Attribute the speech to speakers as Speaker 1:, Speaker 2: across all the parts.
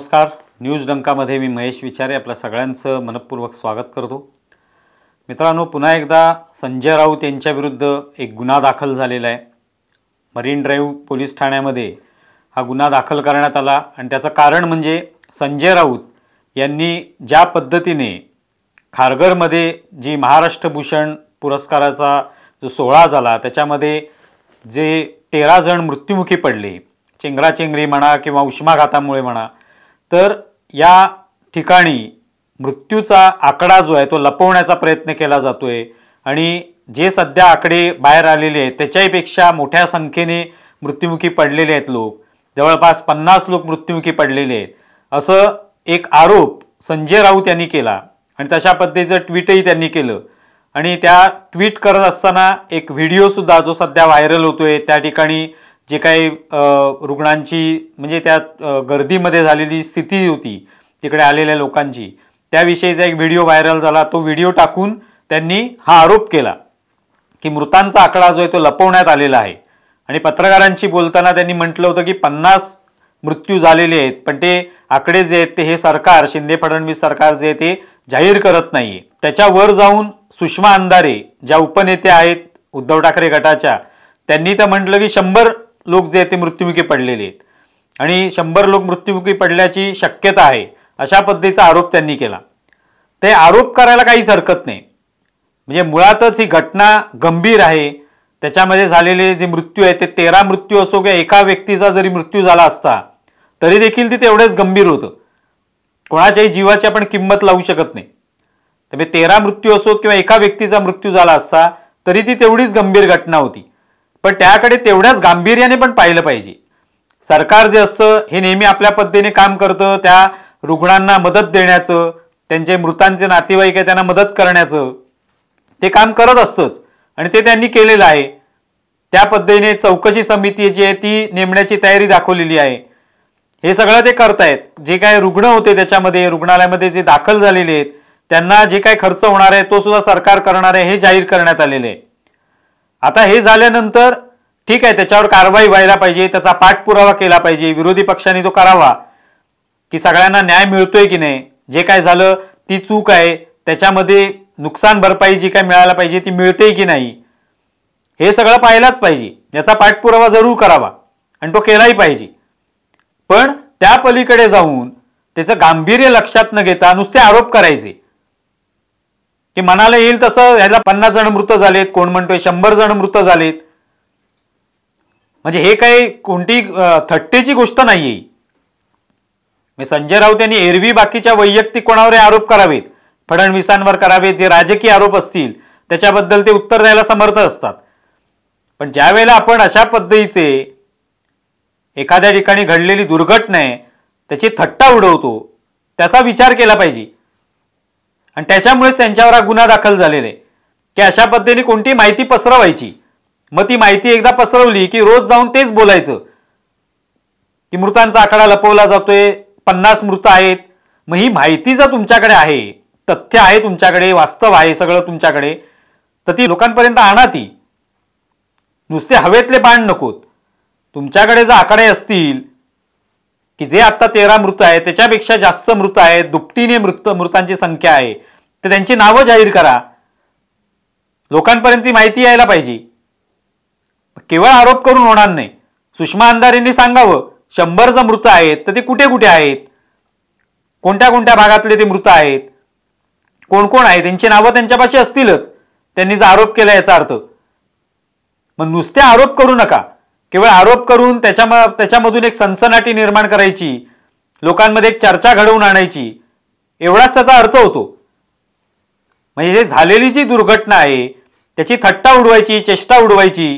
Speaker 1: नमस्कार न्यूज डंकामध्ये मी महेश विचारे आपल्या सगळ्यांचं मनपूर्वक स्वागत करतो मित्रांनो पुन्हा एकदा संजय राऊत यांच्याविरुद्ध एक गुन्हा दाखल झालेला आहे मरीन ड्राईव्ह पोलीस ठाण्यामध्ये हा गुन्हा दाखल करण्यात आला आणि त्याचं कारण म्हणजे संजय राऊत यांनी ज्या पद्धतीने खारघरमध्ये जी महाराष्ट्र भूषण पुरस्काराचा जो सोहळा झाला त्याच्यामध्ये जे तेरा जण मृत्युमुखी पडले चेंगराचेंगरी म्हणा किंवा उष्माघातामुळे म्हणा तर या ठिकाणी मृत्यूचा आकडा जो आहे तो लपवण्याचा प्रयत्न केला जातो आहे आणि जे सध्या आकडे बाहेर आलेले आहेत त्याच्याहीपेक्षा मोठ्या संख्येने मृत्युमुखी पडलेले आहेत लोक जवळपास पन्नास लोक मृत्युमुखी पडलेले आहेत असं एक आरोप संजय राऊत यांनी केला आणि तशा पद्धतीचं ट्विटही त्यांनी केलं आणि त्या ट्विट करत असताना एक व्हिडिओसुद्धा जो सध्या व्हायरल होतो आहे त्या ठिकाणी जे काही रुग्णांची म्हणजे त्या गर्दीमध्ये झालेली स्थिती होती तिकडे आलेल्या लोकांची त्याविषयीचा एक व्हिडिओ व्हायरल झाला तो व्हिडिओ टाकून त्यांनी हा आरोप केला की मृतांचा आकडा जो आहे तो लपवण्यात आलेला आहे आणि पत्रकारांशी बोलताना त्यांनी म्हटलं होतं की पन्नास मृत्यू झालेले आहेत पण ते आकडे जे आहेत ते हे सरकार शिंदे फडणवीस सरकार जे आहे ते जाहीर करत नाही आहे त्याच्यावर जाऊन सुषमा अंधारे ज्या उपनेत्या आहेत उद्धव ठाकरे गटाच्या त्यांनी तर म्हटलं की शंभर लोक जे ते मृत्युमुखी पडलेले आहेत आणि शंभर लोक मृत्युमुखी पडल्याची शक्यता आहे अशा पद्धतीचा आरोप त्यांनी केला ते आरोप करायला काहीच हरकत नाही म्हणजे मुळातच ही घटना गंभीर आहे त्याच्यामध्ये झालेले जे मृत्यू आहे ते तेरा मृत्यू असो किंवा एका व्यक्तीचा जरी मृत्यू झाला असता तरी देखील ती तेवढेच गंभीर होतं कोणाच्याही जीवाची आपण किंमत लावू शकत नाही त्यामुळे तेरा मृत्यू असोत किंवा एका व्यक्तीचा मृत्यू झाला असता तरी ती तेवढीच गंभीर घटना होती पण त्याकडे तेवढ्याच गांभीर्याने पण पाहिलं पाहिजे सरकार जे असतं हे नेहमी आपल्या पद्धतीने काम करतं त्या रुग्णांना मदत देण्याचं त्यांचे मृतांचे नातेवाईक आहे त्यांना मदत करण्याचं ते काम करत असतंच आणि ते त्यांनी केलेलं आहे त्या पद्धतीने चौकशी समिती जी आहे ती नेमण्याची तयारी दाखवलेली आहे हे सगळं ते करतायत जे काय रुग्ण होते त्याच्यामध्ये रुग्णालयामध्ये जे दाखल झालेले आहेत त्यांना जे काय खर्च होणार आहे तो सुद्धा सरकार करणार आहे हे जाहीर करण्यात आलेले आहे आता हे झाल्यानंतर ठीक आहे त्याच्यावर कारवाई व्हायला पाहिजे त्याचा पाठपुरावा केला पाहिजे विरोधी पक्षांनी तो करावा की सगळ्यांना न्याय मिळतोय की नाही जे काय झालं ती चूक आहे त्याच्यामध्ये नुकसान भरपाई जी काय मिळायला पाहिजे ती मिळते की नाही हे सगळं पाहायलाच पाहिजे याचा पाठपुरावा जरूर करावा आणि तो केलाही पाहिजे पण त्या पलीकडे जाऊन त्याचं गांभीर्य लक्षात न घेता नुसते आरोप करायचे की मनाला येईल तसं ह्याला पन्नास जण मृत झालेत कोण म्हणतोय शंभर जण मृत झालेत म्हणजे हे काही कोणती थट्टेची गोष्ट नाहीये संजय राऊत यांनी एरवी बाकीच्या वैयक्तिक कोणावर आरोप करावेत फडणवीसांवर करावेत जे राजकीय आरोप असतील त्याच्याबद्दल ते उत्तर द्यायला समर्थ असतात पण ज्यावेळेला आपण अशा पद्धतीचे एखाद्या ठिकाणी घडलेली दुर्घटना आहे त्याची थट्टा उडवतो त्याचा विचार केला पाहिजे आणि त्याच्यामुळेच त्यांच्यावर हा गुन्हा दाखल झालेला आहे की अशा पद्धतीने कोणती माहिती पसरवायची मग ती माहिती एकदा पसरवली की रोज जाऊन तेच बोलायचं की मृतांचा आकडा लपवला जातोय पन्नास मृत आहेत मग ही माहिती जर तुमच्याकडे आहे तथ्य आहे तुमच्याकडे वास्तव आहे सगळं तुमच्याकडे तर ती लोकांपर्यंत आणा ती नुसते हवेतले बाण नकोत तुमच्याकडे जर आकडे असतील की जे आता तेरा मृत आहेत त्याच्यापेक्षा जास्त मृत आहेत दुपटीने मृत मृतांची संख्या आहे तर त्यांची नावं जाहीर करा लोकांपर्यंत ती माहिती यायला पाहिजे केवळ आरोप करून होणार नाही सुषमा अंधारेंनी सांगावं शंभर जर मृत आहेत तर ते कुठे कुठे आहेत कोणत्या कोणत्या भागातले ते मृत आहेत कोण कोण आहे त्यांची नावं त्यांच्यापाशी असतीलच त्यांनी जर आरोप केला याचा अर्थ मग नुसते आरोप करू नका केवळ आरोप करून त्याच्या त्याच्यामधून एक सनसनाटी निर्माण करायची लोकांमध्ये एक चर्चा घडवून आणायची एवढाच त्याचा अर्थ होतो म्हणजे झालेली जी दुर्घटना आहे त्याची थट्टा उडवायची चेष्टा उडवायची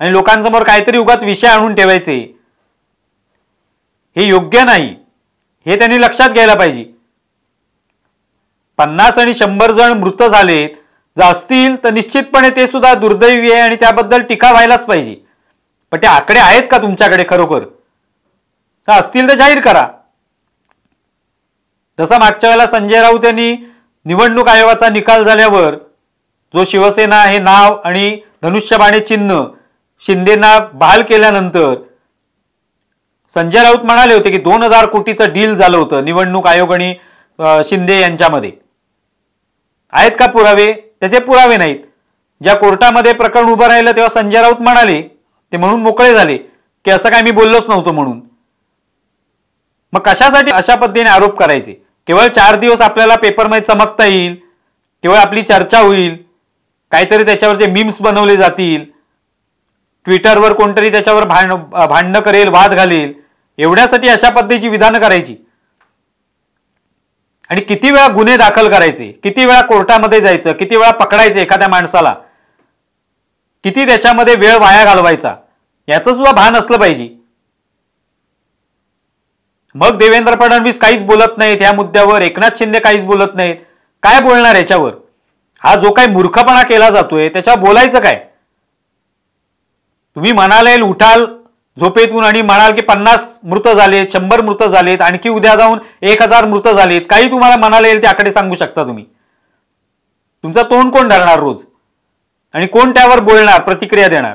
Speaker 1: आणि लोकांसमोर काहीतरी उगाच विषय आणून ठेवायचे हे योग्य नाही हे त्यांनी लक्षात घ्यायला पाहिजे पन्नास आणि शंभर जण मृत झालेत जर असतील तर निश्चितपणे ते सुद्धा दुर्दैवी आहे आणि त्याबद्दल टीका व्हायलाच पाहिजे पण ते आकडे आहेत का तुमच्याकडे खरोखर का असतील तर जाहीर करा जसा मागच्या वेळेला संजय राऊत यांनी निवडणूक आयोगाचा निकाल झाल्यावर जो शिवसेना हे नाव आणि धनुष्यबाणे चिन्ह शिंदेना बहाल केल्यानंतर संजय राऊत म्हणाले होते की दोन हजार कोटीचं डील झालं होतं निवडणूक आयोग आणि शिंदे यांच्यामध्ये आहेत का पुरावे त्याचे पुरावे नाहीत ज्या कोर्टामध्ये प्रकरण उभं राहिलं तेव्हा संजय राऊत म्हणाले ते म्हणून मोकळे झाले की असं काय मी बोललोच नव्हतो म्हणून मग कशासाठी अशा पद्धतीने आरोप करायचे केवळ चार दिवस आपल्याला पेपरमध्ये चमकता येईल केवळ आपली चर्चा होईल काहीतरी त्याच्यावरचे मीम्स बनवले जातील ट्विटरवर कोणतरी त्याच्यावर भांड भांडणं करेल वाद घालेल एवढ्यासाठी अशा पद्धतीची विधानं करायची आणि किती वेळा गुन्हे दाखल करायचे किती वेळा कोर्टामध्ये जायचं किती वेळा पकडायचं एखाद्या माणसाला किती त्याच्यामध्ये वेळ वाया घालवायचा याचं सुद्धा भान असलं पाहिजे मग देवेंद्र फडणवीस काहीच बोलत नाहीत या मुद्द्यावर एकनाथ शिंदे काहीच बोलत नाहीत काय बोलणार याच्यावर हा जो काही मूर्खपणा केला जातोय त्याच्यावर बोलायचं काय तुम्ही येईल उठाल झोपेतून आणि म्हणाल की पन्नास मृत झालेत शंभर मृत झालेत आणखी उद्या जाऊन एक हजार मृत झालेत काही तुम्हाला म्हणाला येईल ते आकडे सांगू शकता तुम्ही तुमचा तोंड कोण धरणार रोज आणि कोण त्यावर बोलणार प्रतिक्रिया देणार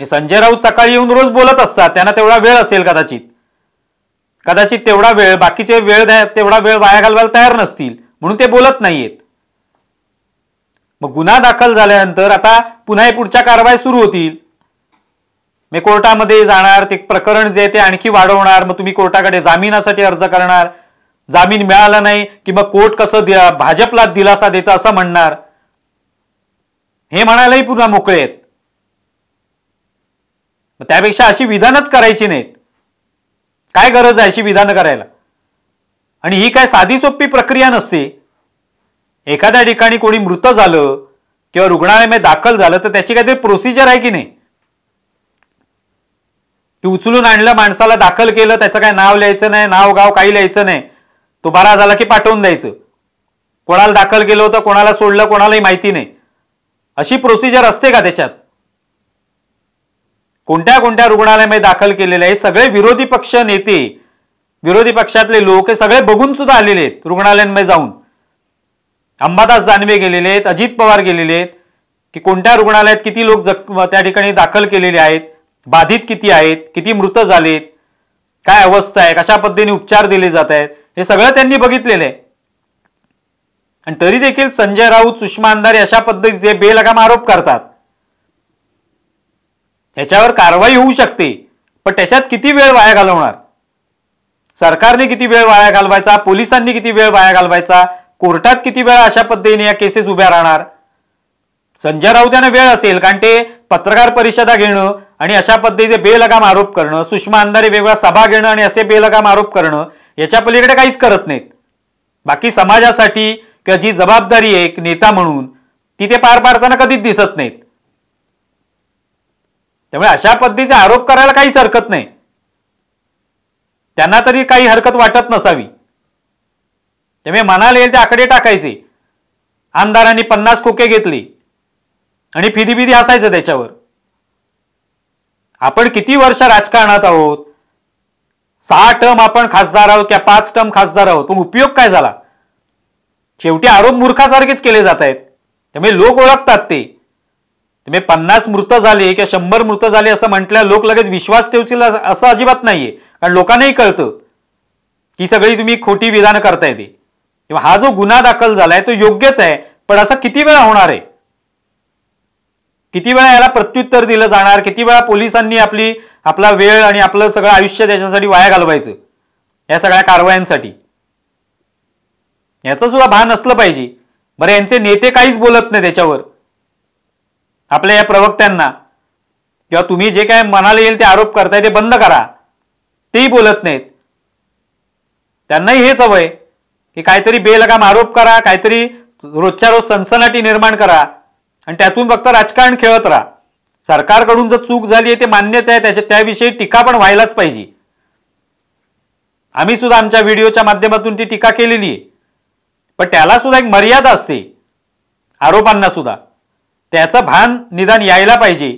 Speaker 1: हे संजय राऊत सकाळी येऊन रोज बोलत असतात त्यांना तेवढा वेळ असेल कदाचित कदाचित तेवढा वेळ बाकीचे वेळ तेवढा वेळ वाया घालवायला तयार नसतील म्हणून ते बोलत नाहीयेत मग गुन्हा दाखल झाल्यानंतर आता पुन्हा पुढच्या कारवाई सुरू होतील मी कोर्टामध्ये जाणार ते प्रकरण जे ते आणखी वाढवणार मग तुम्ही कोर्टाकडे जामिनासाठी अर्ज करणार जामीन मिळाला नाही की मग कोर्ट कसं दिला भाजपला दिलासा देतं असं म्हणणार हे म्हणायलाही पुन्हा मोकळे आहेत मग त्यापेक्षा अशी विधानच करायची नाहीत काय गरज आहे अशी विधानं करायला आणि ही काय साधी सोपी प्रक्रिया नसते एखाद्या ठिकाणी कोणी मृत झालं किंवा रुग्णालयामध्ये दाखल झालं तर त्याची काहीतरी प्रोसिजर आहे की नाही की उचलून आणलं माणसाला दाखल केलं त्याचं काय नाव लिहायचं नाही नाव गाव काही लिहायचं नाही तो बारा झाला की पाठवून द्यायचं कोणाला दाखल केलं होतं कोणाला सोडलं कोणालाही माहिती नाही अशी प्रोसिजर असते का त्याच्यात कोणत्या कोणत्या रुग्णालयामध्ये दाखल केलेले आहे सगळे विरोधी पक्ष नेते विरोधी पक्षातले लोक हे सगळे बघून सुद्धा आलेले आहेत रुग्णालयांमध्ये जाऊन अंबादास दानवे गेलेले आहेत अजित पवार गेलेले आहेत की कोणत्या रुग्णालयात किती लोक जखम त्या ठिकाणी दाखल केलेले आहेत बाधित किती आहेत किती मृत झालेत काय अवस्था आहे कशा पद्धतीने उपचार दिले जात आहेत हे सगळं त्यांनी बघितलेलं आहे आणि तरी देखील संजय राऊत सुषमा अंधारे अशा पद्धतीचे बेलगाम आरोप करतात याच्यावर कारवाई होऊ शकते पण त्याच्यात किती वेळ वाया घालवणार सरकारने किती वेळ वाया घालवायचा पोलिसांनी किती वेळ वाया घालवायचा कोर्टात किती वेळ अशा पद्धतीने या केसेस उभ्या राहणार संजय राऊत यांना वेळ असेल कारण ते पत्रकार परिषदा घेणं आणि अशा पद्धतीचे बेलगाम आरोप करणं सुषमा अंधारे वेगळा सभा घेणं आणि असे बेलगाम आरोप करणं याच्या पलीकडे काहीच करत नाहीत बाकी समाजासाठी किंवा जी जबाबदारी एक नेता म्हणून ती ते पार पाडताना कधीच दिसत नाहीत त्यामुळे अशा पद्धतीचे आरोप करायला काहीच हरकत नाही त्यांना तरी काही हरकत वाटत नसावी त्यामुळे मनाला येईल ते आकडे टाकायचे आमदारांनी पन्नास खोके घेतली आणि फिदी असायचं त्याच्यावर आपण किती वर्ष राजकारणात आहोत सहा टर्म आपण खासदार आहोत किंवा पाच टर्म खासदार आहोत पण उपयोग काय झाला शेवटी आरोप मूर्खासारखेच केले जात आहेत त्यामुळे लोक ओळखतात ते म्हणजे पन्नास मृत झाले किंवा शंभर मृत झाले असं म्हटल्या लोक लगेच विश्वास ठेवतील असं अजिबात नाहीये कारण लोकांनाही कळतं की सगळी तुम्ही खोटी विधानं करताय ते किंवा हा जो गुन्हा दाखल झालाय तो योग्यच आहे पण असं किती वेळा होणार आहे किती वेळा याला प्रत्युत्तर दिलं जाणार किती वेळा पोलिसांनी आपली आपला वेळ आणि आपलं सगळं आयुष्य त्याच्यासाठी वाया घालवायचं या सगळ्या कारवायांसाठी याचं सुद्धा भान असलं पाहिजे बरं यांचे नेते काहीच बोलत नाही त्याच्यावर आपल्या या प्रवक्त्यांना किंवा तुम्ही जे काय मनाला येईल ते आरोप करताय ते बंद करा तेही बोलत नाहीत त्यांनाही हेच हवंय की काहीतरी बेलगाम आरोप करा काहीतरी रोजच्या रोज सनसनाटी निर्माण करा आणि त्यातून फक्त राजकारण खेळत राहा सरकारकडून जर चूक झाली आहे ते मान्यच आहे त्याच्या त्याविषयी टीका पण व्हायलाच पाहिजे आम्ही सुद्धा आमच्या व्हिडिओच्या माध्यमातून ती टीका केलेली आहे पण त्याला सुद्धा एक मर्यादा असते आरोपांना सुद्धा त्याचं भान निदान यायला पाहिजे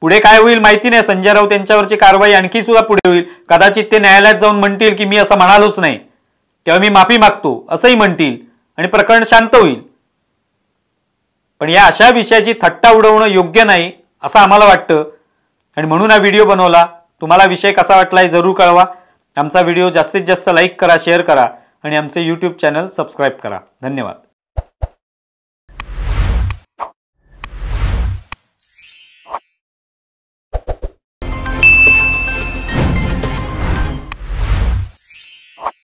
Speaker 1: पुढे काय होईल माहिती नाही संजय राऊत यांच्यावरची कारवाई आणखी सुद्धा पुढे होईल कदाचित ते न्यायालयात जाऊन म्हणतील की मी असं म्हणालोच नाही तेव्हा मी माफी मागतो असंही म्हणतील आणि प्रकरण शांत होईल पण या अशा विषयाची थट्टा उडवणं योग्य नाही असं आम्हाला वाटतं आणि म्हणून हा व्हिडिओ बनवला तुम्हाला विषय कसा वाटला हे जरूर कळवा आमचा व्हिडिओ जास्तीत जास्त लाईक करा शेअर करा आणि आमचे यूट्यूब चॅनल सबस्क्राईब करा धन्यवाद